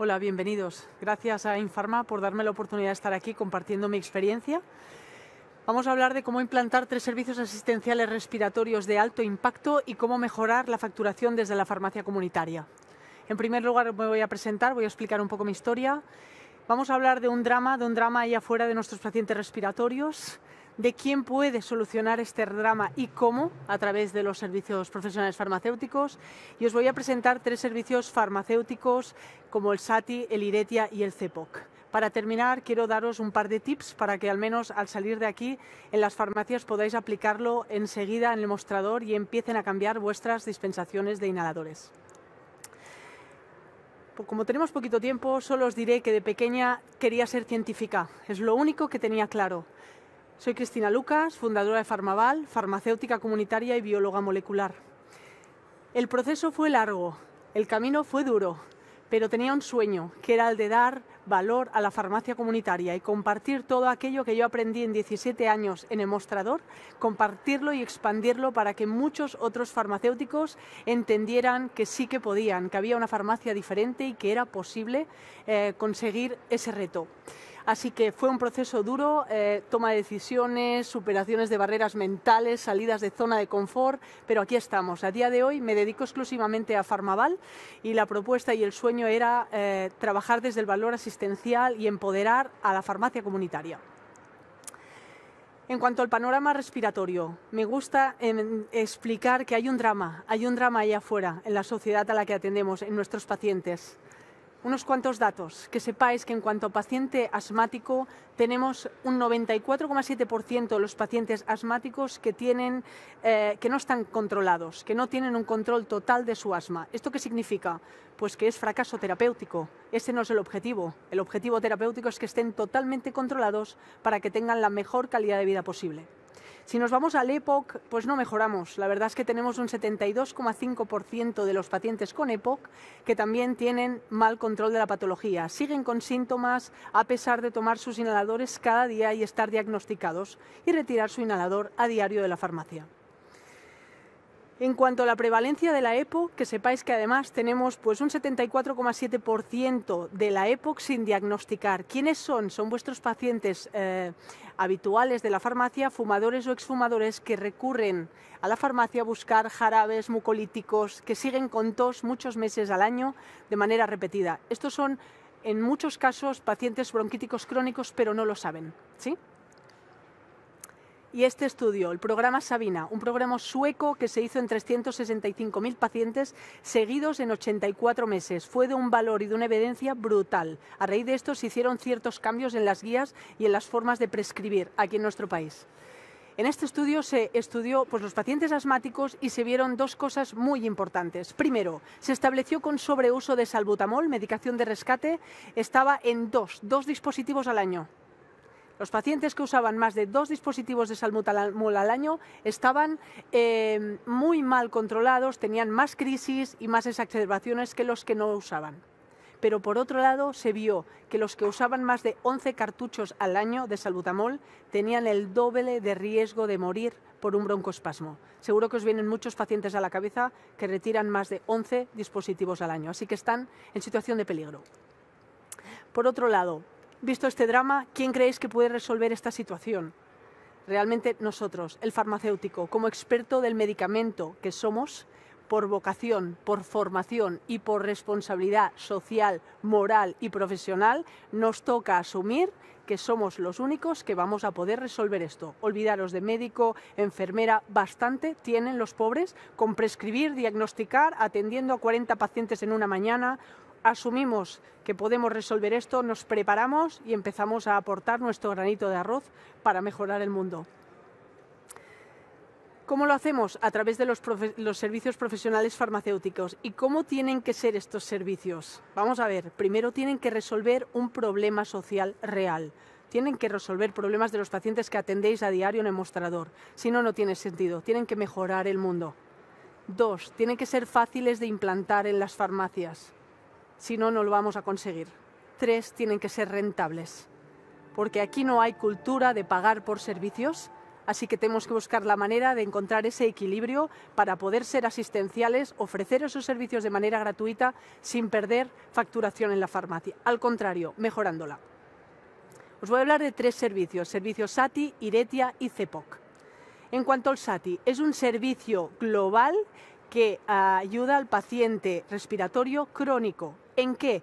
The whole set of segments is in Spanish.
Hola, bienvenidos. Gracias a Infarma por darme la oportunidad de estar aquí compartiendo mi experiencia. Vamos a hablar de cómo implantar tres servicios asistenciales respiratorios de alto impacto y cómo mejorar la facturación desde la farmacia comunitaria. En primer lugar me voy a presentar, voy a explicar un poco mi historia. Vamos a hablar de un drama, de un drama ahí afuera de nuestros pacientes respiratorios, de quién puede solucionar este drama y cómo a través de los servicios profesionales farmacéuticos. Y os voy a presentar tres servicios farmacéuticos como el SATI, el IRETIA y el CEPOC. Para terminar, quiero daros un par de tips para que al menos al salir de aquí en las farmacias podáis aplicarlo enseguida en el mostrador y empiecen a cambiar vuestras dispensaciones de inhaladores pues como tenemos poquito tiempo, solo os diré que de pequeña quería ser científica. Es lo único que tenía claro. Soy Cristina Lucas, fundadora de Farmaval, farmacéutica comunitaria y bióloga molecular. El proceso fue largo, el camino fue duro, pero tenía un sueño, que era el de dar valor a la farmacia comunitaria y compartir todo aquello que yo aprendí en 17 años en el mostrador, compartirlo y expandirlo para que muchos otros farmacéuticos entendieran que sí que podían, que había una farmacia diferente y que era posible eh, conseguir ese reto. Así que fue un proceso duro, eh, toma de decisiones, superaciones de barreras mentales, salidas de zona de confort, pero aquí estamos. A día de hoy me dedico exclusivamente a Farmaval y la propuesta y el sueño era eh, trabajar desde el valor asistencial y empoderar a la farmacia comunitaria. En cuanto al panorama respiratorio, me gusta em, explicar que hay un drama, hay un drama allá afuera, en la sociedad a la que atendemos, en nuestros pacientes unos cuantos datos. Que sepáis que en cuanto a paciente asmático, tenemos un 94,7% de los pacientes asmáticos que, tienen, eh, que no están controlados, que no tienen un control total de su asma. ¿Esto qué significa? Pues que es fracaso terapéutico. Ese no es el objetivo. El objetivo terapéutico es que estén totalmente controlados para que tengan la mejor calidad de vida posible. Si nos vamos al EPOC, pues no mejoramos. La verdad es que tenemos un 72,5% de los pacientes con EPOC que también tienen mal control de la patología. Siguen con síntomas a pesar de tomar sus inhaladores cada día y estar diagnosticados y retirar su inhalador a diario de la farmacia. En cuanto a la prevalencia de la EPO, que sepáis que además tenemos pues un 74,7% de la EPO sin diagnosticar. ¿Quiénes son? Son vuestros pacientes eh, habituales de la farmacia, fumadores o exfumadores que recurren a la farmacia a buscar jarabes mucolíticos que siguen con tos muchos meses al año de manera repetida. Estos son en muchos casos pacientes bronquíticos crónicos, pero no lo saben, ¿sí? y este estudio, el programa Sabina, un programa sueco que se hizo en 365.000 pacientes seguidos en 84 meses. Fue de un valor y de una evidencia brutal. A raíz de esto se hicieron ciertos cambios en las guías y en las formas de prescribir aquí en nuestro país. En este estudio se estudió pues, los pacientes asmáticos y se vieron dos cosas muy importantes. Primero, se estableció con sobreuso de salbutamol, medicación de rescate, estaba en dos dispositivos al año. Los pacientes que usaban más de dos dispositivos de salbutamol al año estaban eh, muy mal controlados, tenían más crisis y más exacerbaciones que los que no usaban. Pero por otro lado, se vio que los que usaban más de 11 cartuchos al año de salbutamol tenían el doble de riesgo de morir por un broncoespasmo. Seguro que os vienen muchos pacientes a la cabeza que retiran más de 11 dispositivos al año, así que están en situación de peligro. Por otro lado, Visto este drama, ¿quién creéis que puede resolver esta situación? Realmente nosotros, el farmacéutico, como experto del medicamento que somos, por vocación, por formación y por responsabilidad social, moral y profesional, nos toca asumir que somos los únicos que vamos a poder resolver esto. Olvidaros de médico, enfermera, bastante tienen los pobres con prescribir, diagnosticar, atendiendo a 40 pacientes en una mañana, asumimos que podemos resolver esto, nos preparamos y empezamos a aportar nuestro granito de arroz para mejorar el mundo. ¿Cómo lo hacemos? A través de los, servicios profesionales farmacéuticos. ¿Y cómo tienen que ser estos servicios? Vamos a ver, primero tienen que resolver un problema social real. Tienen que resolver problemas de los pacientes que atendéis a diario en el mostrador. Si no, no tiene sentido. Tienen que mejorar el mundo. Dos, tienen que ser fáciles de implantar en las farmacias. Si no, no lo vamos a conseguir. Tres, tienen que ser rentables, porque aquí no hay cultura de pagar por servicios, así que tenemos que buscar la manera de encontrar ese equilibrio para poder ser asistenciales, ofrecer esos servicios de manera gratuita sin perder facturación en la farmacia, al contrario, mejorándola. Os voy a hablar de tres servicios, servicios SATI, IRETIA y CEPOC. En cuanto al SATI, es un servicio global que ah, ayuda al paciente respiratorio crónico ¿En qué?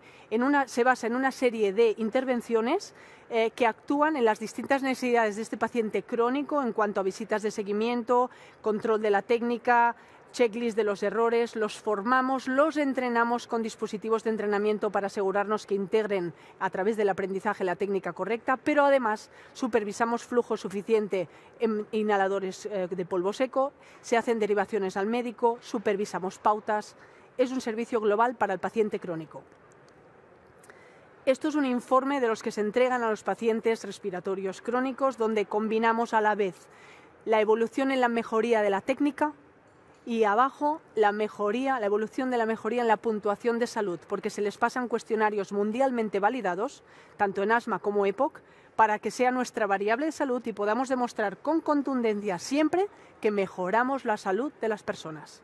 se basa en una serie de intervenciones eh, que actúan en las distintas necesidades de este paciente crónico en cuanto a visitas de seguimiento, control de la técnica, checklist de los errores, los formamos, los entrenamos con dispositivos de entrenamiento para asegurarnos que integren a través del aprendizaje la técnica correcta, pero además supervisamos flujo suficiente en inhaladores eh, de polvo seco, se hacen derivaciones al médico, supervisamos pautas, es un servicio global para el paciente crónico. Esto es un informe de los que se entregan a los pacientes respiratorios crónicos, donde combinamos a la vez la evolución en la mejoría de la técnica y abajo la mejoría, la evolución de la mejoría en la puntuación de salud, porque se les pasan cuestionarios mundialmente validados, tanto en asma como EPOC, para que sea nuestra variable de salud y podamos demostrar con contundencia siempre que mejoramos la salud de las personas.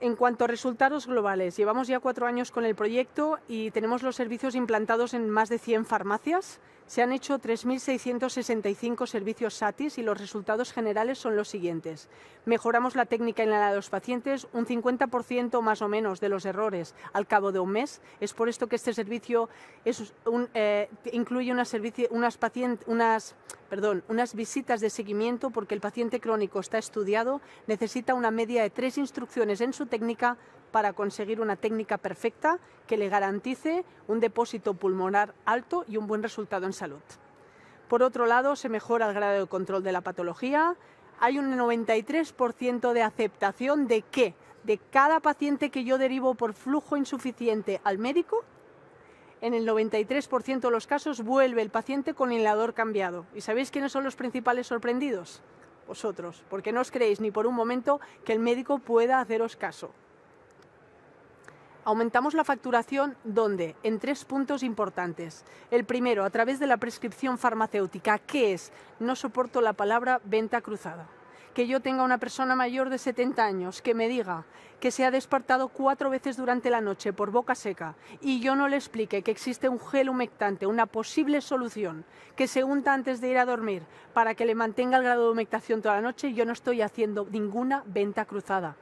En cuanto a resultados globales, llevamos ya cuatro años con el proyecto y tenemos los servicios implantados en más de 100 farmacias. Se han hecho 3.665 servicios SATIS y los resultados generales son los siguientes. Mejoramos la técnica en la de los pacientes un 50% más o menos de los errores al cabo de un mes. Es por esto que este servicio eh, incluye unas, unas visitas de seguimiento porque el paciente crónico está estudiado, necesita una media de tres instrucciones en su técnica para conseguir una técnica perfecta que le garantice un depósito pulmonar alto y un buen resultado en salud. Por otro lado, se mejora el grado de control de la patología, hay un 93% de aceptación de que de cada paciente que yo derivo por flujo insuficiente al médico, en el 93% de los casos vuelve el paciente con inhalador cambiado. ¿Y sabéis quiénes son los principales sorprendidos? vosotros, porque no os creéis ni por un momento que el médico pueda haceros caso. Aumentamos la facturación ¿dónde? En tres puntos importantes. El primero, a través de la prescripción farmacéutica, que es, no soporto la palabra venta cruzada que yo tenga una persona mayor de 70 años que me diga que se ha despertado cuatro veces durante la noche por boca seca y yo no le explique que existe un gel humectante, una posible solución que se unta antes de ir a dormir para que le mantenga el grado de humectación toda la noche, yo no estoy haciendo ninguna venta cruzada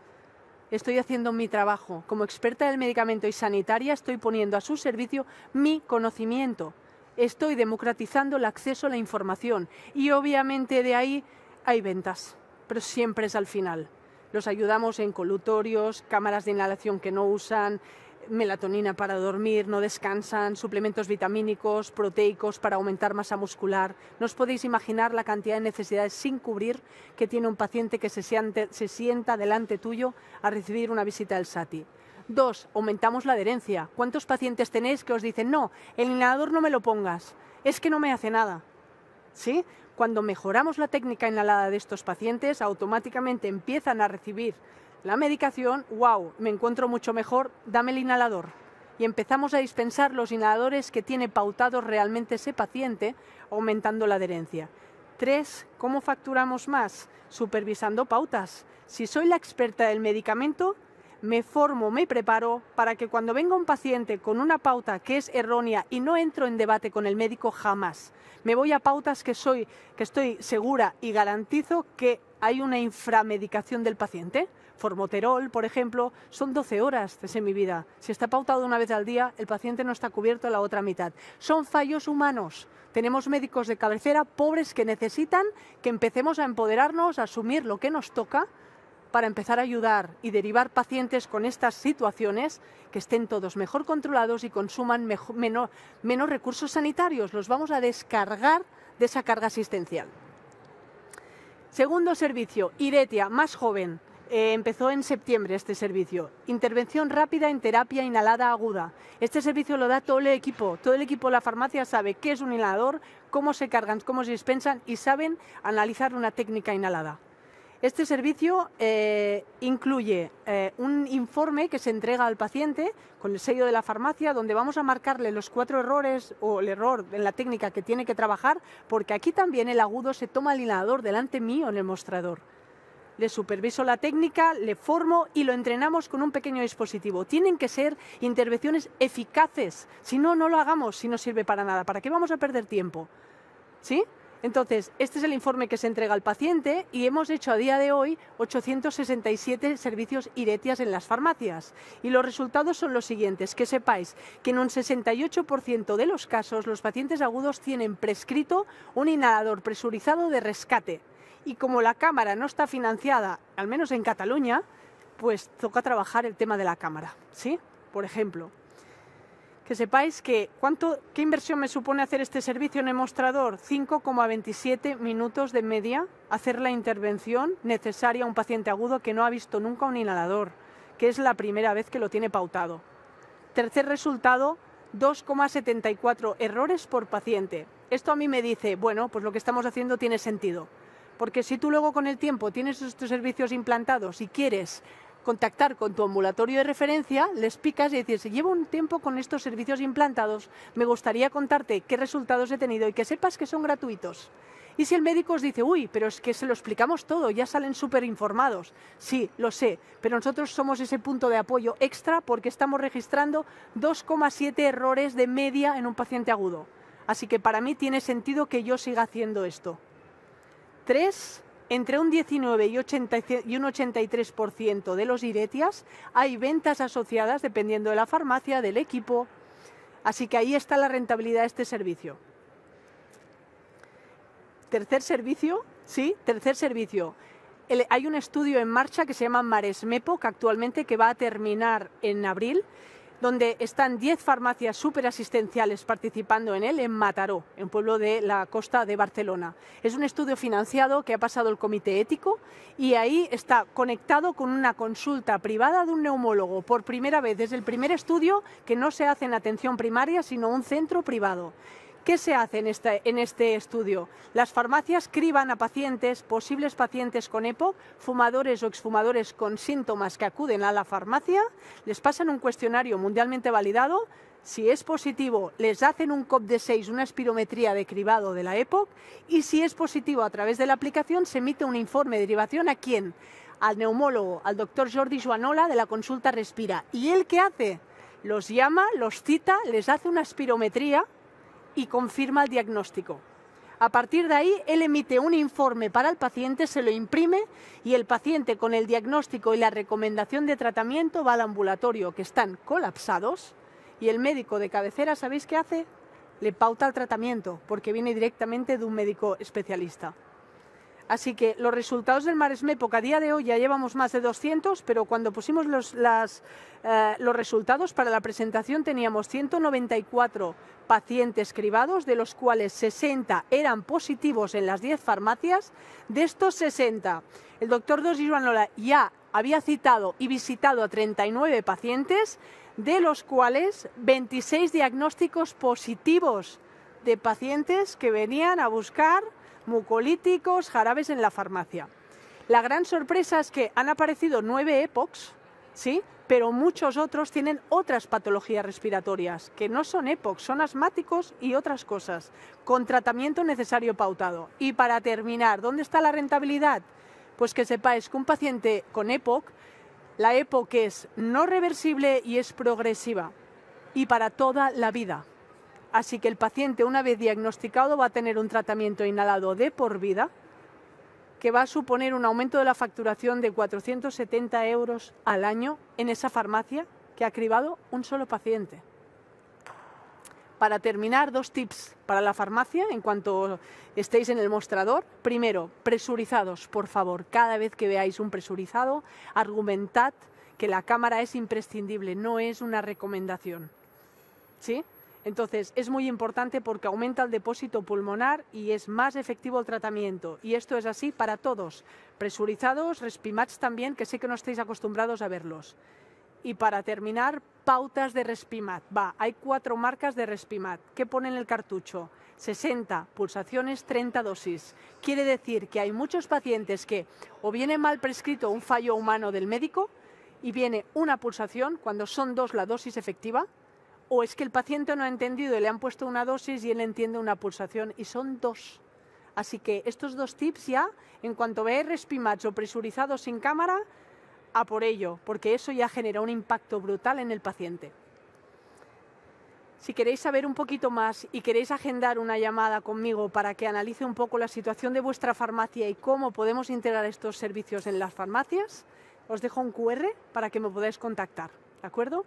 estoy haciendo mi trabajo. Como experta del medicamento y sanitaria estoy poniendo a su servicio mi conocimiento. Estoy democratizando el acceso a la información y obviamente de ahí hay ventas pero siempre es al final. Los ayudamos en colutorios, cámaras de inhalación que no usan, melatonina para dormir, no descansan, suplementos vitamínicos, proteicos para aumentar masa muscular. No os podéis imaginar la cantidad de necesidades sin cubrir que tiene un paciente que se, se sienta delante tuyo a recibir una visita del SATI. Dos, aumentamos la adherencia. ¿Cuántos pacientes tenéis que os dicen, no, el inhalador no me lo pongas, es que no me hace nada? ¿sí? Cuando mejoramos la técnica inhalada de estos pacientes, automáticamente empiezan a recibir la medicación, wow, me encuentro mucho mejor, dame el inhalador. Y empezamos a dispensar los inhaladores que tiene pautado realmente ese paciente, aumentando la adherencia. Tres, ¿Cómo facturamos más? Supervisando pautas. Si soy la experta del medicamento, me formo, me preparo para que cuando venga un paciente con una pauta que es errónea y no entro en debate con el médico jamás, me voy a pautas que, soy, que estoy segura y garantizo que hay una inframedicación del paciente. Formoterol, por ejemplo, son 12 horas de vida. Si está pautado una vez al día, el paciente no está cubierto la otra mitad. Son fallos humanos. Tenemos médicos de cabecera pobres que necesitan que empecemos a empoderarnos, a asumir lo que nos toca para empezar a ayudar y derivar pacientes con estas situaciones, que estén todos mejor controlados y consuman menos, recursos sanitarios. Los vamos a descargar de esa carga asistencial. Segundo servicio, Iretia, más joven. Eh, empezó en septiembre este servicio. Intervención rápida en terapia inhalada aguda. Este servicio lo da todo el equipo. Todo el equipo de la farmacia sabe qué es un inhalador, cómo se cargan, cómo se dispensan y saben analizar una técnica inhalada. Este servicio eh, incluye eh, un informe que se entrega al paciente con el sello de la farmacia, donde vamos a marcarle los cuatro errores o el error en la técnica que tiene que trabajar, porque aquí también el agudo se toma el inhalador delante mío en el mostrador. Le superviso la técnica, le formo y lo entrenamos con un pequeño dispositivo. Tienen que ser intervenciones eficaces. Si no, no lo hagamos, si no sirve para nada. ¿Para qué vamos a perder tiempo? ¿Sí? Entonces, este es el informe que se entrega al paciente y hemos hecho a día de hoy 867 servicios IRETIAS en las farmacias. Y los resultados son los siguientes, que sepáis que en un 68% de los casos los pacientes agudos tienen prescrito un inhalador presurizado de rescate. Y como la cámara no está financiada, al menos en Cataluña, pues toca trabajar el tema de la cámara, ¿sí? Por ejemplo que sepáis que ¿cuánto, qué inversión me supone hacer este servicio en el mostrador. 5,27 minutos de media hacer la intervención necesaria a un paciente agudo que no ha visto nunca un inhalador, que es la primera vez que lo tiene pautado. Tercer resultado, 2,74 errores por paciente. Esto a mí me dice, bueno, pues lo que estamos haciendo tiene sentido. Porque si tú luego con el tiempo tienes estos servicios implantados y quieres contactar con tu ambulatorio de referencia, les picas y decir, si llevo un tiempo con estos servicios implantados, me gustaría contarte qué resultados he tenido y que sepas que son gratuitos. Y si el médico os dice, uy, pero es que se lo explicamos todo, ya salen súper informados. Sí, lo sé, pero nosotros somos ese punto de apoyo extra porque estamos registrando 2,7 errores de media en un paciente agudo. Así que para mí tiene sentido que yo siga haciendo esto. Tres, entre un 19 y, un 83% de los iretias hay ventas asociadas dependiendo de la farmacia, del equipo. Así que ahí está la rentabilidad de este servicio. Tercer servicio, sí, tercer servicio. hay un estudio en marcha que se llama Maresmepo, que actualmente que va a terminar en abril donde están 10 farmacias superasistenciales participando en él en Mataró, en pueblo de la costa de Barcelona. Es un estudio financiado que ha pasado el comité ético y ahí está conectado con una consulta privada de un neumólogo por primera vez desde el primer estudio que no se hace en atención primaria, sino un centro privado. ¿Qué se hace este, en este, estudio? Las farmacias criban a pacientes, posibles pacientes con EPOC, fumadores o exfumadores con síntomas que acuden a la farmacia, les pasan un cuestionario mundialmente validado, si es positivo les hacen un COP de 6, una espirometría de cribado de la EPOC, y si es positivo a través de la aplicación se emite un informe de derivación a quién? Al neumólogo, al doctor Jordi Joanola de la consulta Respira. ¿Y él qué hace? Los llama, los cita, les hace una espirometría y confirma el diagnóstico. A partir de ahí, él emite un informe para el paciente, se lo imprime y el paciente con el diagnóstico y la recomendación de tratamiento va al ambulatorio, que están colapsados, y el médico de cabecera, ¿sabéis qué hace? Le pauta el tratamiento, porque viene directamente de un médico especialista. Así que los resultados del época a día de hoy ya llevamos más de 200, pero cuando pusimos eh, los, resultados para la presentación teníamos 194 pacientes cribados, de los cuales 60 eran positivos en las 10 farmacias. De estos 60, el doctor Dos Lola ya había citado y visitado a 39 pacientes, de los cuales 26 diagnósticos positivos de pacientes que venían a buscar mucolíticos, jarabes en la farmacia. La gran sorpresa es que han aparecido nueve EPOCs, ¿sí? pero muchos otros tienen otras patologías respiratorias, que no son EPOCs, son asmáticos y otras cosas, con tratamiento necesario pautado. Y para terminar, ¿dónde está la rentabilidad? Pues que sepáis que un paciente con EPOC, la EPOC es no reversible y es progresiva, y para toda la vida. Así que el paciente, una vez diagnosticado, va a tener un tratamiento inhalado de por vida que va a suponer un aumento de la facturación de 470 euros al año en esa farmacia que ha cribado un solo paciente. Para terminar, dos tips para la farmacia en cuanto estéis en el mostrador. Primero, presurizados, por favor. Cada vez que veáis un presurizado, argumentad que la cámara es imprescindible, no es una recomendación. ¿Sí? Entonces, es muy importante porque aumenta el depósito pulmonar y es más efectivo el tratamiento. Y esto es así para todos, presurizados, respimats también, que sé que no estáis acostumbrados a verlos. Y para terminar, pautas de respimat. Va, hay cuatro marcas de respimat. ¿Qué pone en el cartucho? 60 pulsaciones, 30 dosis. Quiere decir que hay muchos pacientes que o viene mal prescrito un fallo humano del médico y viene una pulsación, cuando son dos la dosis efectiva, o es que el paciente no ha entendido y le han puesto una dosis y él entiende una pulsación y son dos. Así que estos dos tips ya, en cuanto veáis respimacho o presurizados sin cámara, a por ello, porque eso ya genera un impacto brutal en el paciente. Si queréis saber un poquito más y queréis agendar una llamada conmigo para que analice un poco la situación de vuestra farmacia y cómo podemos integrar estos servicios en las farmacias, os dejo un QR para que me podáis contactar, ¿de acuerdo?